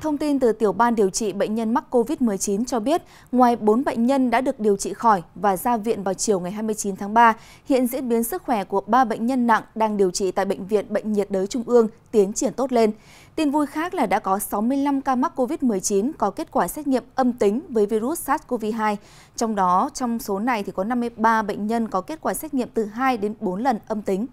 Thông tin từ Tiểu ban điều trị bệnh nhân mắc COVID-19 cho biết, ngoài 4 bệnh nhân đã được điều trị khỏi và ra viện vào chiều ngày 29 tháng 3, hiện diễn biến sức khỏe của 3 bệnh nhân nặng đang điều trị tại Bệnh viện Bệnh nhiệt đới Trung ương tiến triển tốt lên. Tin vui khác là đã có 65 ca mắc COVID-19 có kết quả xét nghiệm âm tính với virus SARS-CoV-2. Trong đó, trong số này thì có 53 bệnh nhân có kết quả xét nghiệm từ 2 đến 4 lần âm tính.